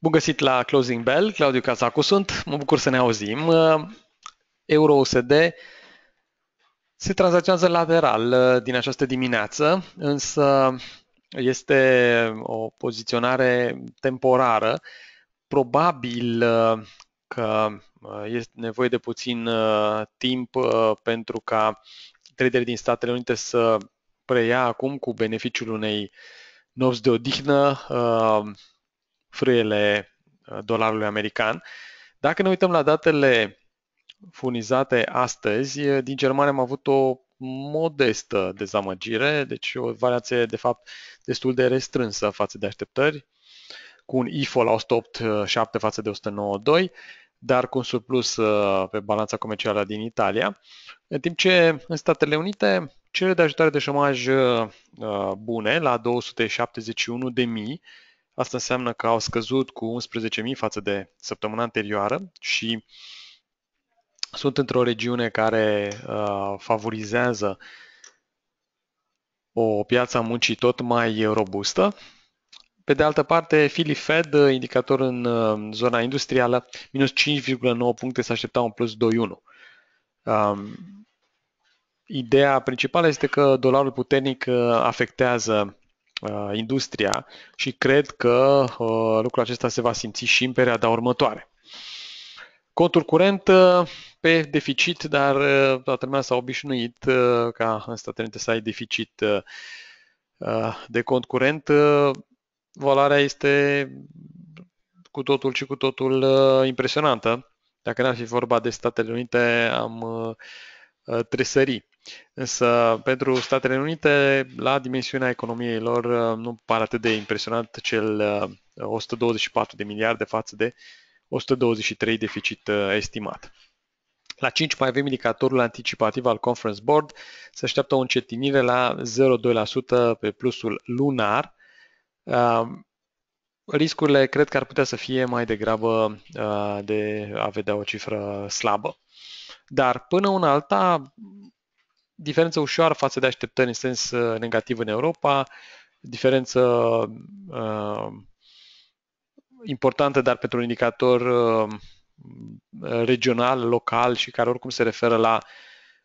Bun găsit la Closing Bell, Claudiu Cazacu sunt, mă bucur să ne auzim. Uh, Euro-USD se tranzacționează lateral uh, din această dimineață, însă este o poziționare temporară. Probabil uh, că este nevoie de puțin timp pentru ca traderii din Statele Unite să preia acum cu beneficiul unei nopți de odihnă frâiele uh, dolarului american. Dacă ne uităm la datele furnizate astăzi, din Germania am avut o modestă dezamăgire, deci o variație de fapt destul de restrânsă față de așteptări, cu un IFO la 108,7 față de 109,2, dar cu un surplus uh, pe balanța comercială din Italia. În timp ce în Statele Unite cele de ajutare de șomaj uh, bune la 271 de mii Asta înseamnă că au scăzut cu 11.000 față de săptămâna anterioară și sunt într-o regiune care uh, favorizează o piață a muncii tot mai robustă. Pe de altă parte, Philly Fed, uh, indicator în uh, zona industrială, minus 5,9 puncte, se aștepta un plus 2,1. Um, ideea principală este că dolarul puternic uh, afectează uh, industria și cred că uh, lucrul acesta se va simți și în perioada următoare. Contul curent uh, pe deficit, dar uh, toată lumea s-a obișnuit uh, ca în Statele Unite să ai deficit de cont curent. valoarea este cu totul și cu totul impresionantă. Dacă n-ar fi vorba de Statele Unite, am uh, tresări Însă, pentru Statele Unite, la dimensiunea economiei lor, uh, nu pare atât de impresionant cel 124 uh, de miliarde față de 123 deficit uh, estimat. La 5 mai avem indicatorul anticipativ al Conference Board. Se așteaptă o încetinire la 0,2% pe plusul lunar. Riscurile cred că ar putea să fie mai degrabă de a vedea o cifră slabă. Dar până una alta, diferență ușoară față de așteptări în sens uh, negativ în Europa, diferență uh, importantă, dar pentru un indicator uh, regional, local și care oricum se referă la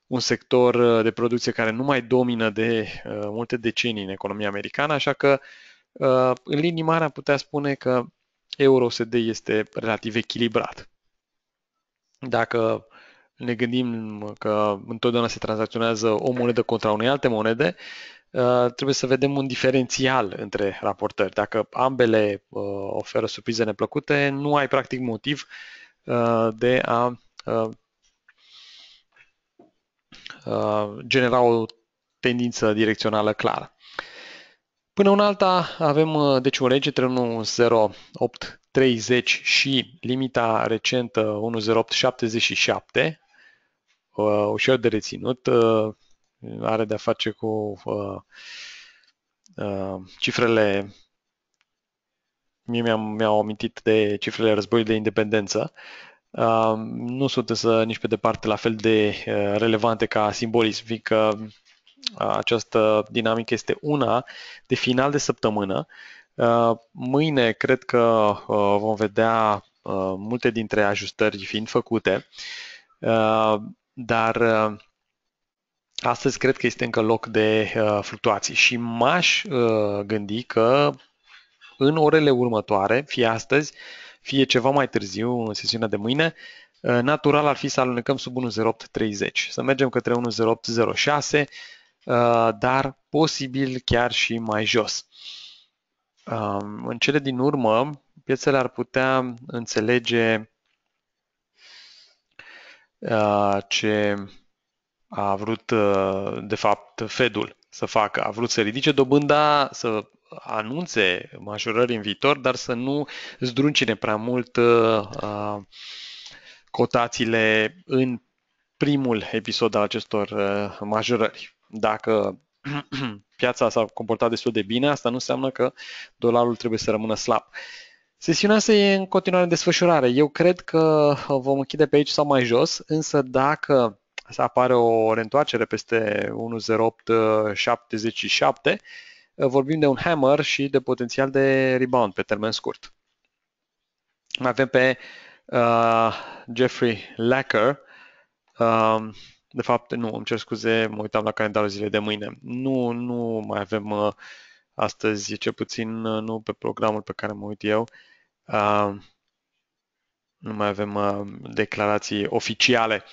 un sector uh, de producție care nu mai domină de uh, multe decenii în economia americană, așa că uh, în linii mari am putea spune că euro este relativ echilibrat. Dacă uh, ne gândim că întotdeauna se tranzacționează o monedă contra unei alte monede, uh, trebuie să vedem un diferențial între raportări. Dacă ambele uh, oferă surprize neplăcute, nu ai practic motiv uh, de a genera o tendință direcțională clară. Până în alta avem deci o lege între 1.0830 și limita recentă 1.0877 uh, ușor de reținut, uh, are de-a face cu uh, uh, cifrele, mie mi-am, mi amintit de cifrele războiului de independență, uh, nu sunt însă nici pe departe la fel de uh, relevante ca simbolism, fiindcă uh, această dinamică este una de final de săptămână. Uh, mâine cred că uh, vom vedea multe dintre ajustări fiind făcute dar uh, astăzi cred că este încă loc de uh, fluctuații și m-aș uh, gândi că în orele următoare, fie astăzi, fie ceva mai târziu, în sesiunea de mâine, natural ar fi să alunecăm sub 1.0830, să mergem către 1.0806, dar posibil chiar și mai jos. În cele din urmă, piețele ar putea înțelege Uh, ce a vrut, uh, de fapt, Fedul să facă. A vrut să ridice dobânda, să anunțe majorări în viitor, dar să nu zdruncine prea mult uh, cotațiile în primul episod al acestor majorări. Dacă piața s-a comportat destul de bine, asta nu înseamnă că dolarul trebuie să rămână slab. Sesiunea asta e în continuare în desfășurare. Eu cred că uh, vom închide pe aici sau mai jos, însă dacă se apare o reîntoarcere peste 1.08.77, uh, uh, vorbim de un hammer și de potențial de rebound pe termen scurt. Mai avem pe uh, Jeffrey Lacker, uh, de fapt, nu, îmi cer scuze, mă uitam la calendarul zilei de mâine. Nu, nu mai avem uh, astăzi, ce puțin nu pe programul pe care mă uit eu. Uh, nu mai avem declarații oficiale.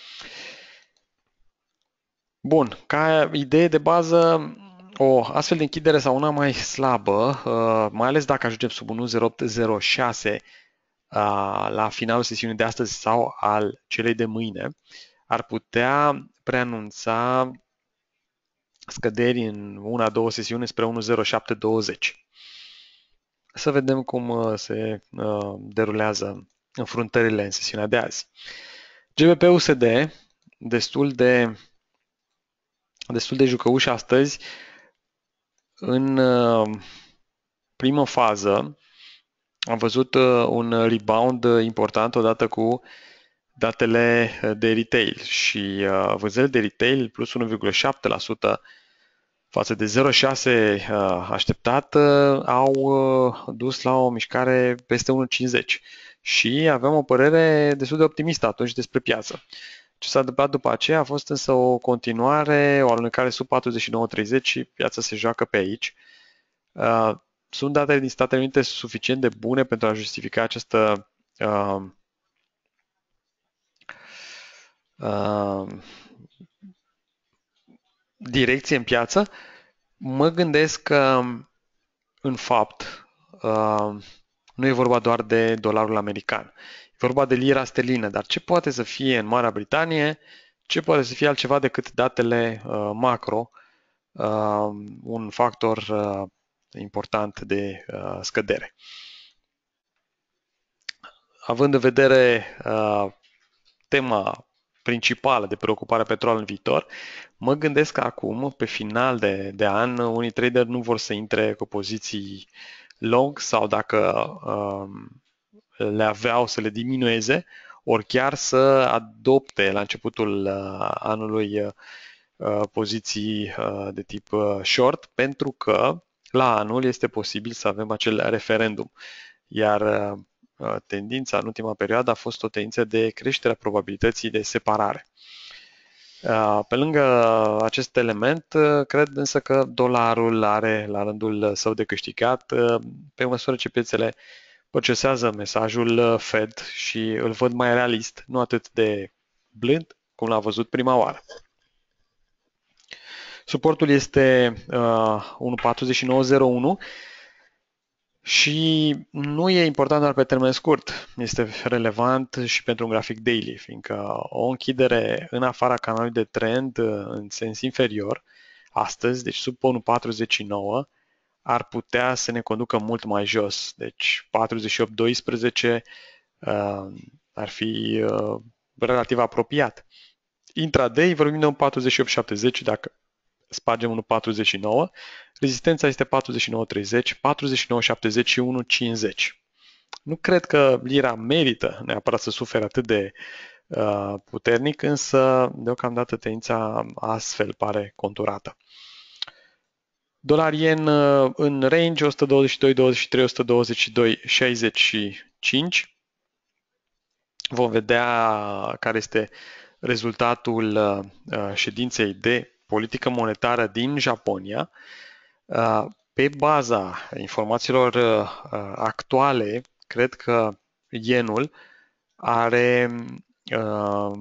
Bun, ca idee de bază, o astfel de închidere sau una mai slabă, uh, mai ales dacă ajungem sub 1.0806 uh, la finalul sesiunii de astăzi sau al celei de mâine, ar putea preanunța scăderi în una, două sesiuni spre 1.0720 să vedem cum uh, se uh, derulează înfruntările în sesiunea de azi. GBP-USD, destul de, destul de jucăuș astăzi, în uh, primă fază am văzut un rebound important odată cu datele de retail și vânzările de retail plus 1,7% față de 0,6 uh, așteptat, au uh, dus la o mișcare peste 1,50 și avem o părere destul de optimistă atunci despre piață. Ce s-a întâmplat după aceea a fost însă o continuare, o alunecare sub 49,30 și piața se joacă pe aici. Uh, sunt datele din Statele Unite suficient de bune pentru a justifica această Uh, direcție în piață, mă gândesc că, în fapt, uh, nu e vorba doar de dolarul american. E vorba de lira sterlină, dar ce poate să fie în Marea Britanie, ce poate să fie altceva decât datele uh, macro, uh, un factor important de scădere. Având în vedere tema principală de preocupare a petrolului în viitor, Mă gândesc că acum, pe final de, de an, unii trader nu vor să intre cu poziții long sau dacă um, le aveau să le diminueze, ori chiar să adopte la începutul uh, anului uh, poziții uh, de tip uh, short, pentru că la anul este posibil să avem acel referendum. Iar uh, tendința în ultima perioadă a fost o tendință de creștere a probabilității de separare. Uh, Uh, pe lângă acest element, uh, cred însă că dolarul are la rândul său de câștigat uh, pe măsură ce piețele procesează mesajul Fed și îl văd mai realist, nu atât de blând cum l-a văzut prima oară. Suportul este uh, 1.4901 și nu e important doar pe termen scurt, este relevant și pentru un grafic daily, fiindcă o închidere în afara canalului de trend în sens inferior, astăzi, deci sub 1.49, ar putea să ne conducă mult mai jos. Deci 48.12 uh, ar fi uh, relativ apropiat. Intraday vorbim de un 48.70 dacă spargem 1,49, rezistența este 49,30, 49,70 și 1,50. Nu cred că lira merită neapărat să sufere atât de uh, puternic, însă deocamdată tendința astfel pare conturată. Dolar yen uh, în range 122, 23, 122, 65. Vom vedea care este rezultatul uh, uh ședinței de politică monetară din Japonia, uh, pe baza informațiilor uh, actuale, cred că yenul are uh,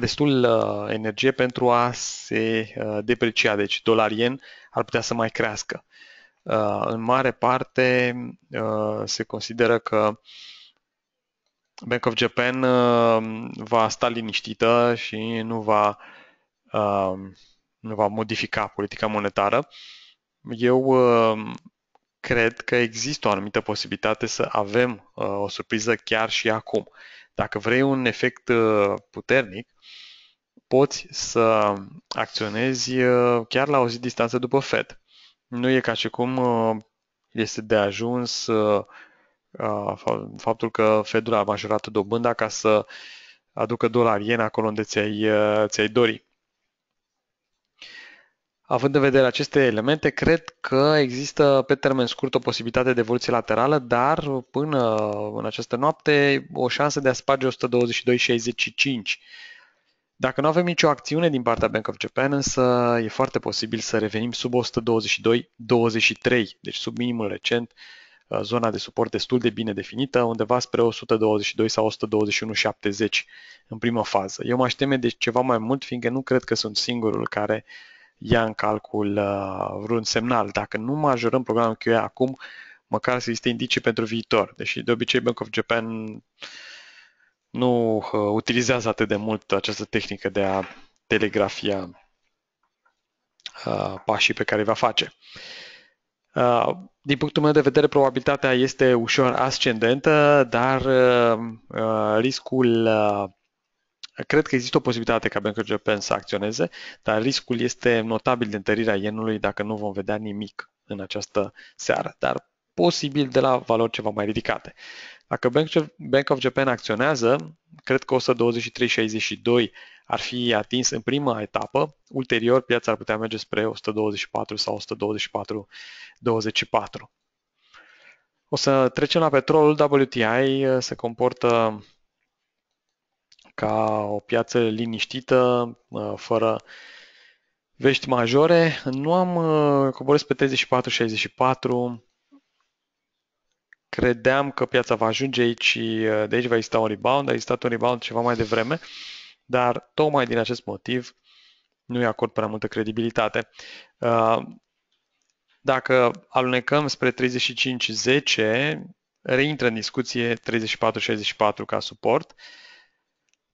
destul energie pentru a se deprecia, deci dolar yen ar putea să mai crească. În mare parte se consideră că Bank of Japan va sta liniștită și nu va nu va modifica politica monetară, eu uh, cred că există o anumită posibilitate să avem uh, o surpriză chiar și acum. Dacă vrei un efect uh, puternic, poți să acționezi chiar la o zi distanță după FED. Nu e ca și cum este de ajuns faptul că Fedul a majorat dobânda ca să aducă dolari în acolo unde ți-ai, ți-ai dori. Având în vedere aceste elemente, cred că există pe termen scurt o posibilitate de evoluție laterală, dar până în această noapte o șansă de a sparge 122,65. Dacă nu avem nicio acțiune din partea Bank of Japan, însă e foarte posibil să revenim sub 122-23, deci sub minimul recent, uh, zona de suport destul de bine definită, undeva spre 122 sau 121,70 în prima fază. Eu mă aștept de ceva mai mult, fiindcă nu cred că sunt singurul care uh, ia în calcul uh, vreun semnal. Dacă nu majorăm programul QA acum, măcar să existe indicii pentru viitor. Deși de obicei Bank of Japan nu uh, utilizează atât de mult această tehnică de a telegrafia uh, pașii pe care îi va face. Uh, din punctul meu de vedere, probabilitatea este ușor ascendentă, dar uh, uh riscul uh, Cred că există o posibilitate ca Bank of Japan să acționeze, dar riscul este notabil de întărirea ienului dacă nu vom vedea nimic în această seară, dar posibil de la valori ceva mai ridicate. Dacă Bank of Japan acționează, cred că 123.62 ar fi atins în prima etapă, ulterior piața ar putea merge spre 124 sau 124.24. O să trecem la petrolul WTI, se comportă ca o piață liniștită, uh, fără vești majore. Nu am uh, coborât pe 34-64. Credeam că piața va ajunge aici și uh, de aici va exista un rebound. A existat un rebound ceva mai devreme, dar tocmai din acest motiv nu-i acord prea multă credibilitate. Dacă alunecăm spre 35-10, reintră în discuție 34-64 ca suport.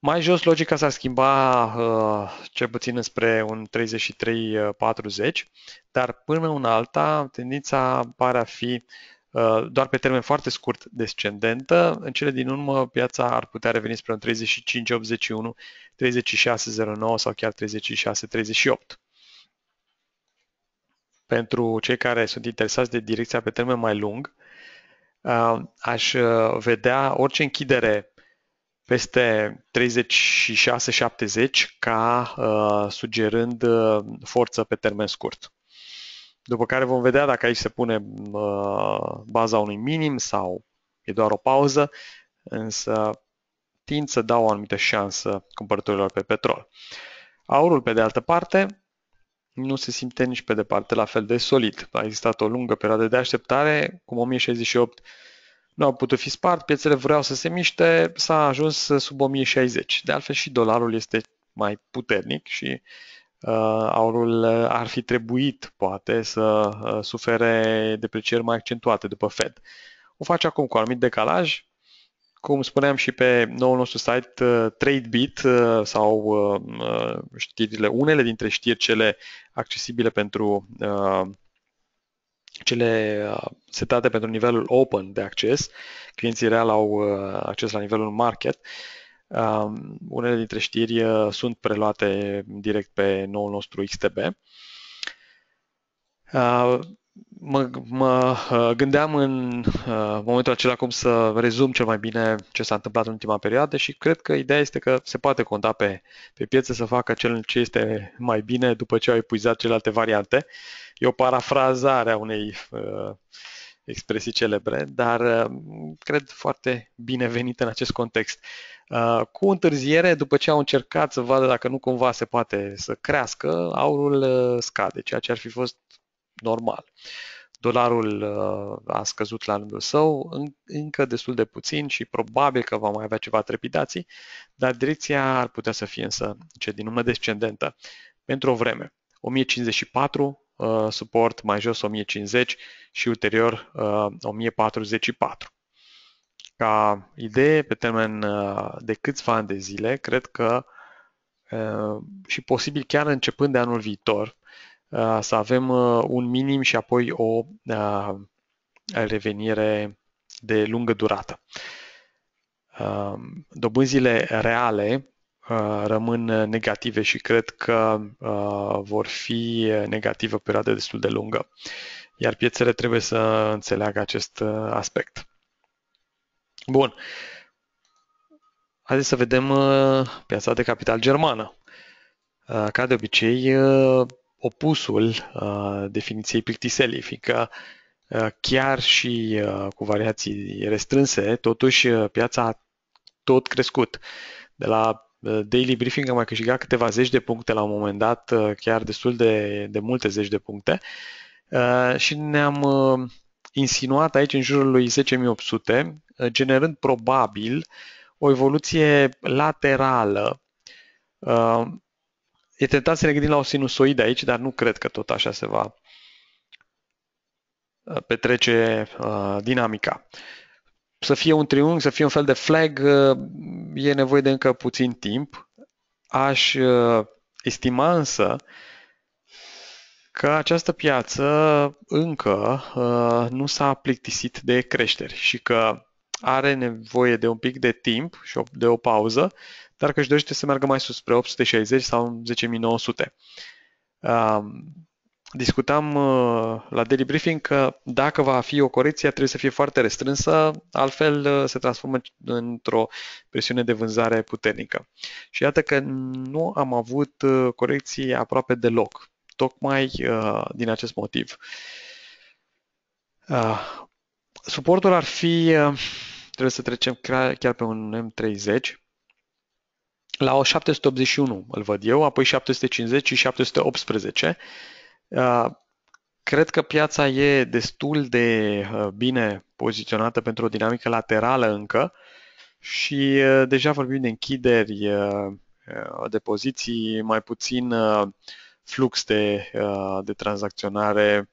Mai jos logica s-ar schimba uh, cel puțin spre un 33-40, uh, dar până în alta tendința pare a fi uh, doar pe termen foarte scurt descendentă. În cele din urmă piața ar putea reveni spre un 35-81, 36-09 sau chiar 36-38. Pentru cei care sunt interesați de direcția pe termen mai lung, uh, aș uh, vedea orice închidere peste 36-70 ca uh, sugerând uh, forță pe termen scurt. După care vom vedea dacă aici se pune uh, baza unui minim sau e doar o pauză, însă tind să dau o anumită șansă cumpărătorilor pe petrol. Aurul, pe de altă parte, nu se simte nici pe departe la fel de solid. A existat o lungă perioadă de așteptare, cum 1068 nu au putut fi spart, piețele vreau să se miște, s-a ajuns sub 1060. De altfel și dolarul este mai puternic și uh, aurul ar fi trebuit, poate, să uh, sufere deprecieri mai accentuate după Fed. O face acum cu anumit decalaj. Cum spuneam și pe noul nostru site uh, TradeBit uh, sau uh, uh știrile, unele dintre știri cele accesibile pentru uh, cele uh, setate pentru nivelul open de acces, clienții real au uh, acces la nivelul market, um, unele dintre știri uh, sunt preluate direct pe noul nostru XTB. Mă, mă gândeam în momentul acela cum să rezum cel mai bine ce s-a întâmplat în ultima perioadă și cred că ideea este că se poate conta pe, pe piață să facă cel ce este mai bine după ce au epuizat celelalte variante. Uh, e o parafrazare a unei uh, expresii celebre, dar uh, cred foarte binevenită în acest context. Uh, cu întârziere, după ce au încercat să vadă dacă nu cumva se poate să crească, aurul uh, scade, ceea ce ar fi fost normal. Dolarul a scăzut la rândul său încă destul de puțin și probabil că va mai avea ceva trepidații, dar direcția ar putea să fie însă ce din urmă descendentă pentru o vreme. 1054 Uh, suport, mai jos 1050 și ulterior 1044. Uh, Ca idee, pe termen uh, de câțiva ani de zile, cred că și posibil chiar începând de anul viitor, să avem un minim și apoi o revenire de lungă durată. Dobânzile reale Uh, rămân negative și cred că uh, vor fi negative o perioadă destul de lungă. Iar piețele trebuie să înțeleagă acest uh, aspect. Bun. Haideți să vedem piața de capital germană. Ca de obicei, opusul definiției plictiselii, fiindcă chiar și cu variații restrânse, totuși piața a tot crescut de la Uh, daily Briefing a mai câștigat câteva zeci de puncte la un moment dat, uh, chiar destul de, de multe zeci de puncte. Uh, și ne-am insinuat aici în jurul lui 10.800, generând probabil o evoluție laterală. E tentat să ne gândim la o sinusoidă aici, dar nu cred că tot așa se va petrece dinamica să fie un triunghi, să fie un fel de flag, uh, e nevoie de încă puțin timp. Aș uh, estima însă că această piață încă uh, nu s-a plictisit de creșteri și că are nevoie de un pic de timp și de o pauză, dar că își dorește să meargă mai sus spre 860 sau 10.900 discutam uh, la daily briefing că dacă va fi o corecție, trebuie să fie foarte restrânsă, altfel uh, se transformă într-o presiune de vânzare puternică. Și iată că nu am avut uh, corecții aproape deloc, tocmai din acest motiv. Suportul ar fi, trebuie să trecem chiar pe un M30, la o 781 îl văd eu, apoi 750 și 718 Ah, cred că piața e destul de ah, bine poziționată pentru o dinamică laterală încă și ah, deja vorbim de închideri, de poziții, mai puțin flux de, de tranzacționare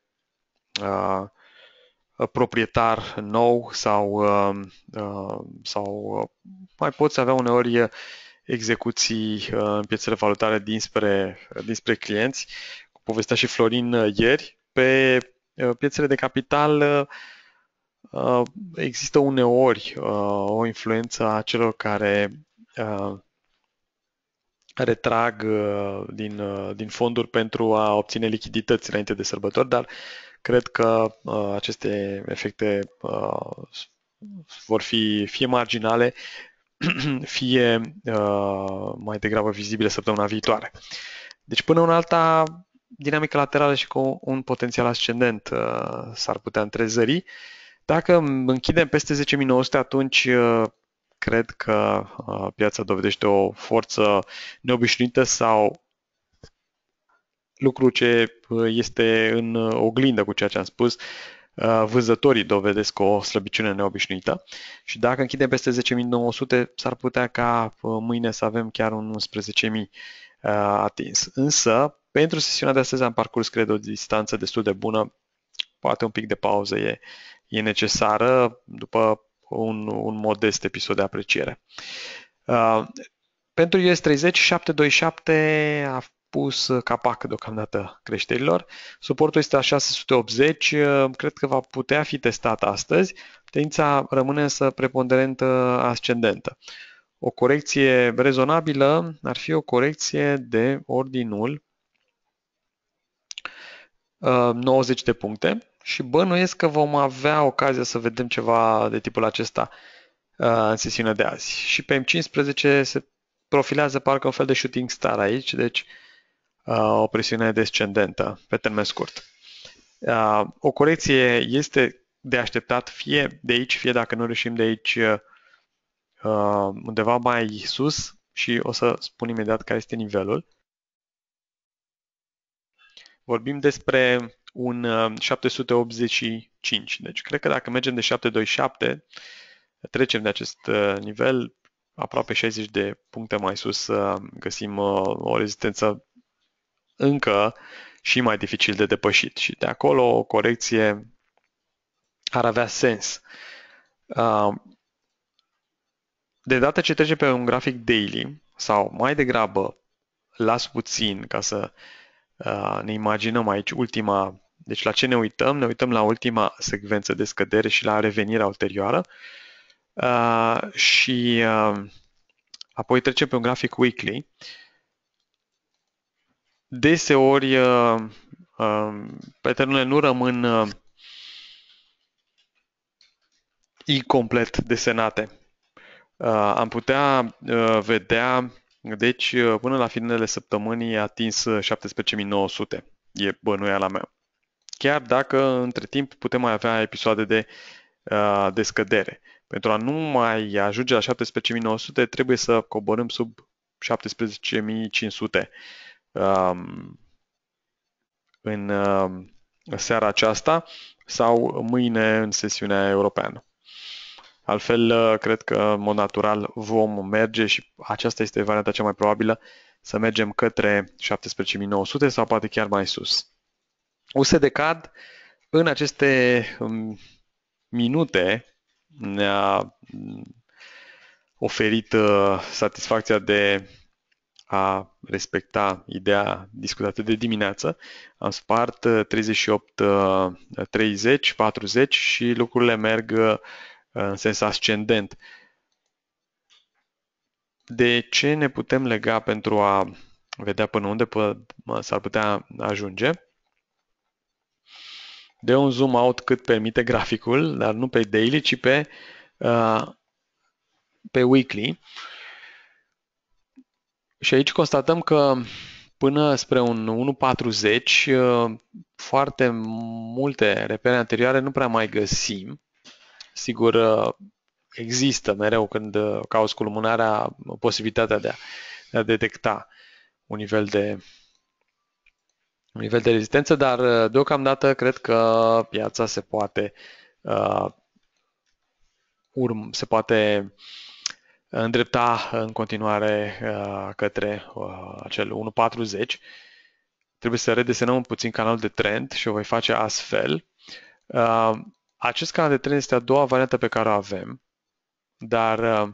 proprietar nou sau, sau mai poți avea uneori execuții în piețele valutare dinspre, dinspre clienți povestea și Florin uh, ieri, pe uh, piețele de capital uh, există uneori o influență a celor care retrag din, din fonduri pentru a obține lichidități înainte de sărbători, dar cred că aceste efecte vor fi fie marginale, fie mai degrabă vizibile săptămâna viitoare. Deci până în alta dinamică laterală și cu un potențial ascendent uh, s-ar putea întrezări. Dacă închidem peste 10.900, atunci uh, cred că uh, piața dovedește o forță neobișnuită sau lucru ce este în oglindă cu ceea ce am spus, vânzătorii dovedesc o slăbiciune neobișnuită și dacă închidem peste 10.900 s-ar putea ca mâine să avem chiar un 11.000 atins. Însă pentru sesiunea de astăzi am parcurs, cred, o distanță destul de bună. Poate un pic de pauză e, e necesară după un, un modest episod de apreciere. Uh, pentru US30, 727 a pus capac deocamdată creșterilor. Suportul este la 680, cred că va putea fi testat astăzi. Tendința rămâne însă preponderent ascendentă. O corecție rezonabilă ar fi o corecție de ordinul 90 uh, de puncte și bănuiesc că vom avea ocazia să vedem ceva de tipul acesta uh, în sesiunea de azi. Și pe M15 se profilează parcă un fel de shooting star aici, deci uh, o presiune descendentă pe termen scurt. O corecție este de așteptat fie de aici, fie dacă nu reușim de aici undeva mai sus și o să spun imediat care este nivelul. Vorbim despre un 785. Uh, deci cred că dacă mergem de 727, trecem de acest uh, nivel, aproape 60 de puncte mai sus uh, găsim o rezistență încă și mai dificil de depășit și de acolo o corecție ar avea sens. De data ce trece pe un grafic daily sau mai degrabă las puțin ca să uh, Uh, ne imaginăm aici ultima, deci la ce ne uităm? Ne uităm la ultima secvență de scădere și la revenirea ulterioară uh, și uh, apoi trecem pe un grafic weekly. Deseori patternele nu rămân incomplet desenate. Am putea vedea deci, uh, până la finele săptămânii a atins 17.900. Uh, e bănuiala mea. Chiar dacă, între timp, putem mai avea episoade de, uh, de scădere. Pentru a nu mai ajunge la 17.900, trebuie să coborâm sub 17.500 um, în uh, seara aceasta sau mâine în sesiunea europeană. Altfel, uh, cred că, în mod natural, vom merge și aceasta este varianta cea mai probabilă, să mergem către 17.900 sau poate chiar mai sus. USD CAD în aceste um, minute ne-a mm, oferit uh, satisfacția de a respecta ideea discutată de dimineață. Am spart 38, 30, 40 și lucrurile merg uh, în sens ascendent. De ce ne putem lega pentru a vedea până unde s-ar putea ajunge? De un zoom out cât permite graficul, dar nu pe daily, ci pe, uh, pe weekly. Și aici constatăm că până spre un 1.40, uh, foarte multe repere anterioare nu prea mai găsim. Sigur, uh, există mereu când uh, cauți cu lumânarea posibilitatea de a, de a detecta un nivel de un nivel de rezistență, dar uh, deocamdată cred că piața se poate uh, urm, se poate îndrepta în continuare uh, către uh, acel 1.40. Trebuie să redesenăm puțin canalul de trend și o voi face astfel. Uh, acest canal de tren este a doua variantă pe care o avem, dar uh,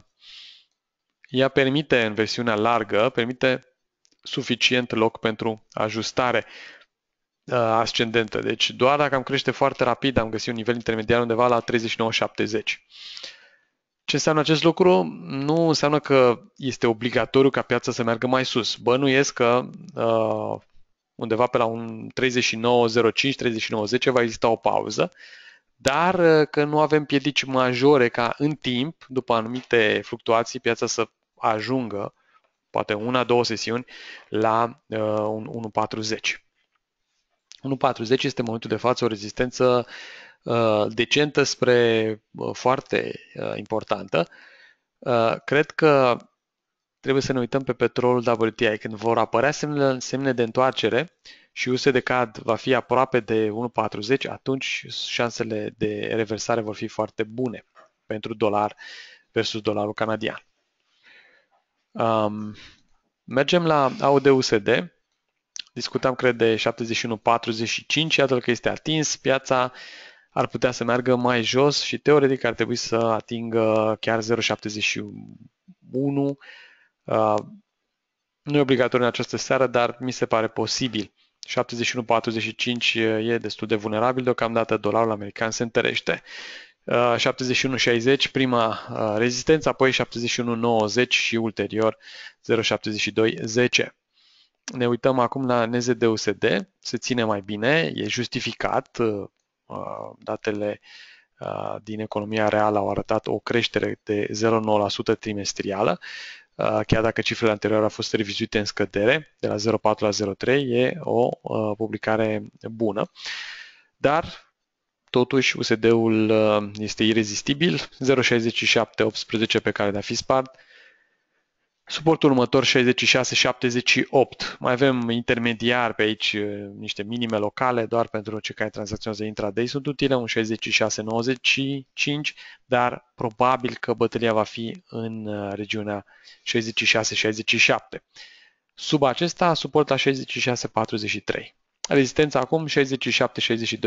ea permite, în versiunea largă, permite suficient loc pentru ajustare uh, ascendentă. Deci doar dacă am crește foarte rapid, am găsit un nivel intermediar undeva la 39,70. Ce înseamnă acest lucru? Nu înseamnă că este obligatoriu ca piața să meargă mai sus. Bănuiesc că uh, undeva pe la un 39,05-39,10 va exista o pauză dar uh, că nu avem piedici majore ca în timp, după anumite fluctuații, piața să ajungă, poate una, două sesiuni, la uh, 1,40. 1,40 este în momentul de față o rezistență uh, decentă spre uh, foarte uh, importantă. Uh, cred că trebuie să ne uităm pe petrolul WTI. Când vor apărea semne, semne de întoarcere, uh, și USD CAD va fi aproape de 1,40, atunci șansele de reversare vor fi foarte bune pentru dolar versus dolarul canadian. Um, mergem la AUD-USD. Discutam, cred, de 71,45. Iată că este atins. Piața ar putea să meargă mai jos și teoretic ar trebui să atingă chiar 0,71. Uh, ah, nu e obligatoriu în această seară, dar mi se pare posibil. 71.45 e destul de vulnerabil, deocamdată dolarul american se întărește. 71.60 uh, prima uh, rezistență, apoi 71.90 și ulterior 0.72.10. Ne uităm acum la NZDUSD, se ține mai bine, e justificat, uh, datele din economia reală au arătat o creștere de 0,9% trimestrială chiar dacă cifrele anterioare au fost revizuite în scădere, de la 0,4 la 0,3, e o publicare bună. Dar Totuși, USD-ul este irezistibil, 0,67-18 pe care de-a fi spart, Suportul următor 66-78. Mai avem intermediar pe aici eh, niște minime locale, doar pentru cei care tranzacționează intraday sunt utile, un 66-95, dar probabil că bătălia va fi în eh, regiunea 66-67. Sub acesta, suport la 66-43. Rezistența acum 67-62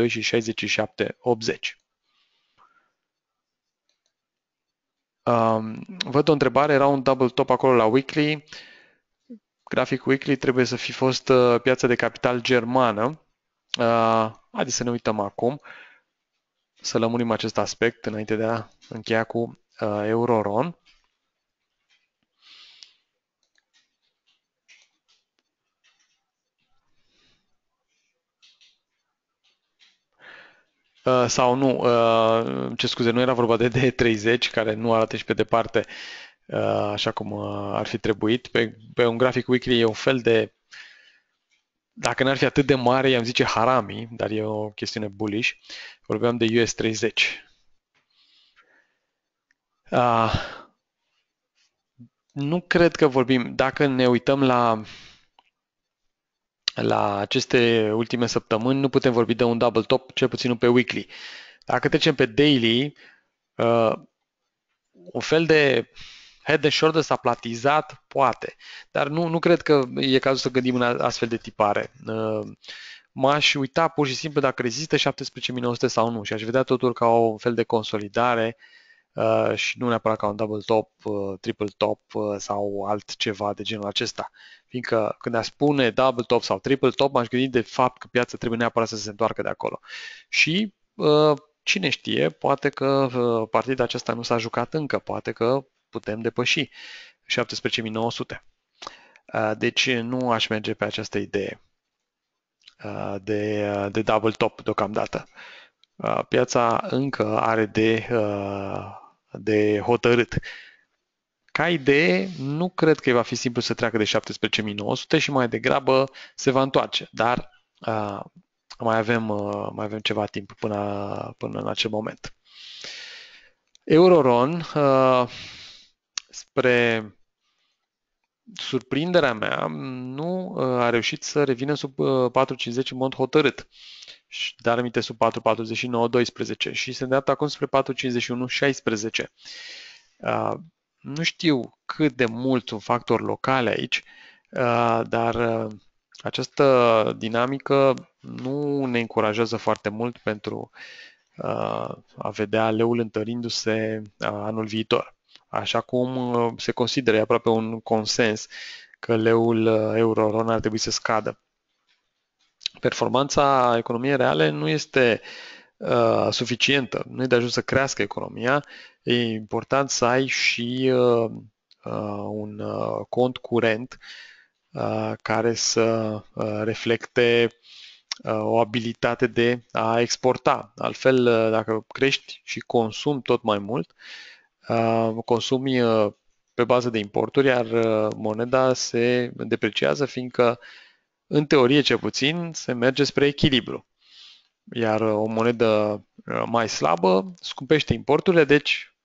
și 67-80. Um, văd o întrebare, era un double top acolo la weekly. Grafic weekly trebuie să fi fost uh, piața de capital germană. Uh, haideți să ne uităm acum, să lămurim acest aspect înainte de a încheia cu uh, Euroron. Uh, sau nu, uh, ce scuze, nu era vorba de D30, care nu arată și pe departe uh, așa cum uh, ar fi trebuit. Pe, pe un grafic weekly e un fel de, dacă n-ar fi atât de mare, i-am zice harami, dar e o chestiune bullish. Vorbeam de US30. Uh, nu cred că vorbim, dacă ne uităm la la aceste ultime săptămâni nu putem vorbi de un double top, cel puțin nu pe weekly. Dacă trecem pe daily, uh, un fel de head and shoulders a platizat, poate, dar nu, nu cred că e cazul să gândim în astfel de tipare. Uh, m-aș uita pur și simplu dacă rezistă 17.900 sau nu și aș vedea totul ca o fel de consolidare uh, Uh, și nu neapărat ca un double top, uh, triple top uh, sau altceva de genul acesta. Fiindcă când a spune double top sau triple top, m-aș gândi de fapt că piața trebuie neapărat să se întoarcă de acolo. Și cine știe, poate că partida aceasta nu s-a jucat încă, poate că putem depăși 17.900. deci nu aș merge pe această idee de, de double top deocamdată. Piața încă are de de hotărât. Ca idee, nu cred că va fi simplu să treacă de 17.900 și mai degrabă se va întoarce, dar uh, mai, avem, uh, mai avem ceva timp până, până în acel moment. Euroron, uh, spre surprinderea mea, nu a reușit să revină sub 4.50 în mod hotărât și dar aminte sub 449, 12 și se îndreaptă acum spre 451, 16. Uh, nu știu cât de mult sunt factori locale aici, uh, dar uh, această dinamică nu ne încurajează foarte mult pentru uh, a vedea leul întărindu-se uh, anul viitor. Așa cum uh, se consideră aproape un consens că leul euro-ron ar trebui să scadă performanța economiei reale nu este uh, suficientă, nu e de ajuns să crească economia, e important să ai și uh, uh, un uh, cont curent uh, care să uh, reflecte uh, o abilitate de a exporta. Altfel, uh, dacă crești și consumi tot mai mult, uh, consumi uh, pe bază de importuri, iar uh, moneda se depreciază fiindcă uh, în teorie ce puțin, se merge spre echilibru. Iar o monedă uh, mai slabă scumpește importurile, deci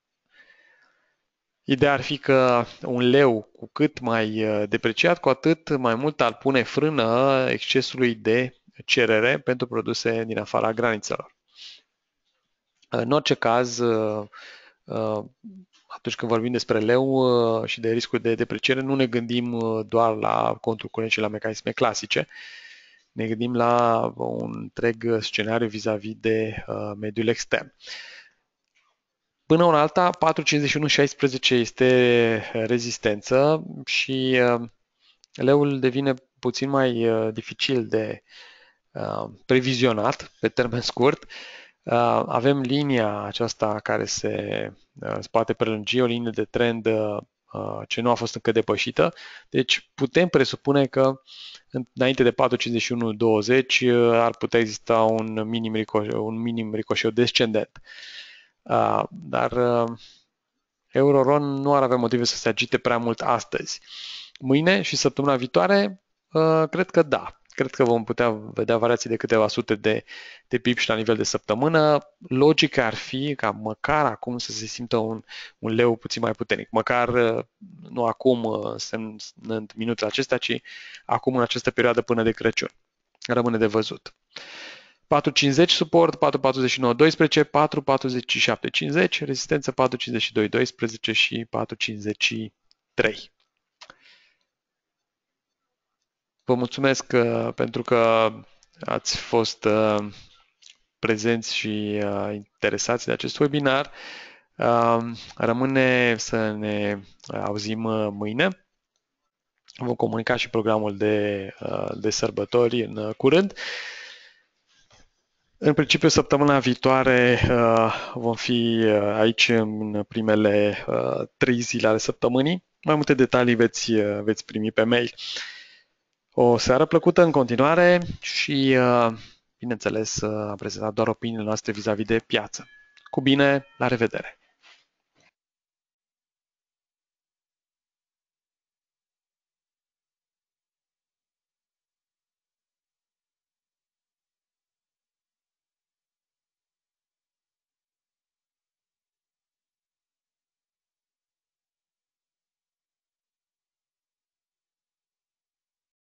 ideea ar fi că un leu cu cât mai uh, depreciat, cu atât mai mult ar pune frână excesului de cerere pentru produse din afara granițelor. În orice caz, uh, atunci când vorbim despre leu uh, și de riscul de depreciere, nu ne gândim uh, doar la contul curent și la mecanisme clasice, ne gândim la un întreg scenariu vis-a-vis de uh, mediul extern. Până una alta, 4,51,16 este rezistență și leul devine puțin mai dificil de previzionat pe termen scurt. Uh, Uh, avem linia aceasta care se poate uh, prelungi, o linie de trend uh, ce nu a fost încă depășită. Deci putem presupune că înainte de 4.51.20 ar putea exista un minim, rico- un minim ricoșeu descendent. Dar Euroron nu ar avea motive să se agite prea mult astăzi. Mâine și săptămâna viitoare, cred că da cred că vom putea vedea variații de câteva sute de, de pip și la nivel de săptămână. Logica ar fi ca măcar acum să se simtă un, un leu puțin mai puternic, măcar uh, nu acum, uh, semnând minutele acestea, ci acum în această perioadă până de Crăciun. Rămâne de văzut. 4.50 suport, 4.49, 12, 4.47, 50, rezistență 4.52, 12 și 4.53. Vă mulțumesc uh, pentru că ați fost uh, prezenți și uh, interesați de acest webinar. Rămâne să ne auzim mâine. Vom comunica și programul de, de sărbători în curând. În principiu, săptămâna viitoare vom fi aici în primele trei zile ale săptămânii. Mai multe detalii veți, veți primi pe mail. O seară plăcută în continuare și, uh, bineînțeles, uh, am prezentat doar opiniile noastre vis-a-vis de piață. Cu bine, la revedere!